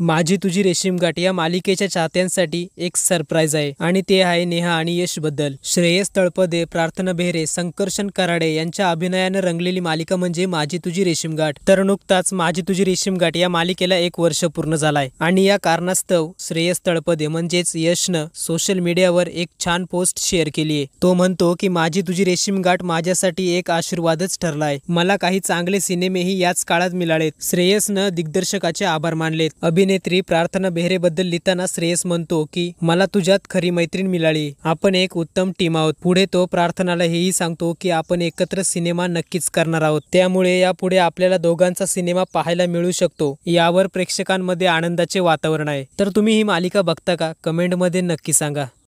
माझी तुझी रेशीम गाठ या मालिकेच्या चाहत्यांसाठी एक सरप्राईज आहे आणि ते आहे नेहा आणि यश बद्दल श्रेयस तळपदे प्रार्थना बेहरे संकर्षण कराडे यांच्या अभिनयानं रंगलेली मालिका म्हणजे माझी तुझी रेशीम गाठ तर नुकताच माझी तुझी रेशीम गाठ या मालिकेला एक वर्ष पूर्ण झालाय आणि या कारणास्तव श्रेयस तळपदे म्हणजेच यशनं सोशल मीडियावर एक छान पोस्ट शेअर केलीये तो म्हणतो की माझी तुझी रेशीम गाठ माझ्यासाठी एक आशीर्वादच ठरलाय मला काही चांगले सिनेमेही याच काळात मिळालेत श्रेयसनं दिग्दर्शकाचे आभार मानलेत अभिनय अभिनेत्री प्रार्थना बेहरेबद्दल लिहिताना श्रेयस म्हणतो की मला तुझ्यात खरी मैत्रीण मिळाली आपण एक उत्तम टीम आहोत पुढे तो प्रार्थनाला हेही सांगतो की आपण एकत्र सिनेमा नक्कीच करणार आहोत त्यामुळे यापुढे आपल्याला दोघांचा सिनेमा पाहायला मिळू शकतो यावर प्रेक्षकांमध्ये आनंदाचे वातावरण आहे तर तुम्ही ही मालिका बघता का कमेंटमध्ये नक्की सांगा